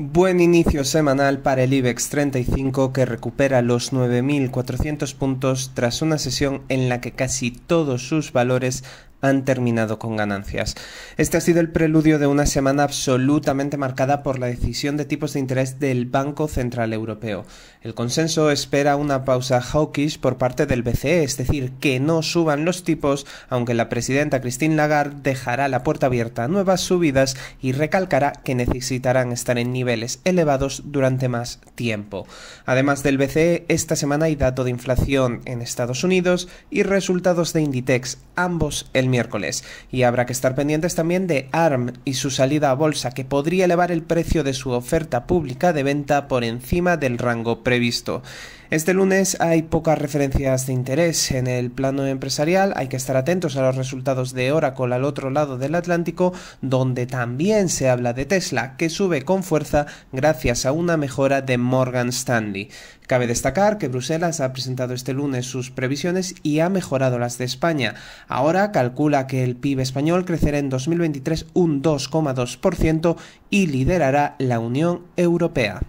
Buen inicio semanal para el IBEX 35 que recupera los 9.400 puntos tras una sesión en la que casi todos sus valores han terminado con ganancias. Este ha sido el preludio de una semana absolutamente marcada por la decisión de tipos de interés del Banco Central Europeo. El consenso espera una pausa hawkish por parte del BCE, es decir, que no suban los tipos, aunque la presidenta Christine Lagarde dejará la puerta abierta a nuevas subidas y recalcará que necesitarán estar en niveles elevados durante más tiempo. Además del BCE, esta semana hay dato de inflación en Estados Unidos y resultados de Inditex, ambos el miércoles. Y habrá que estar pendientes también de ARM y su salida a bolsa, que podría elevar el precio de su oferta pública de venta por encima del rango previsto. Este lunes hay pocas referencias de interés. En el plano empresarial hay que estar atentos a los resultados de Oracle al otro lado del Atlántico, donde también se habla de Tesla, que sube con fuerza gracias a una mejora de Morgan Stanley. Cabe destacar que Bruselas ha presentado este lunes sus previsiones y ha mejorado las de España. Ahora calcula que el PIB español crecerá en 2023 un 2,2% y liderará la Unión Europea.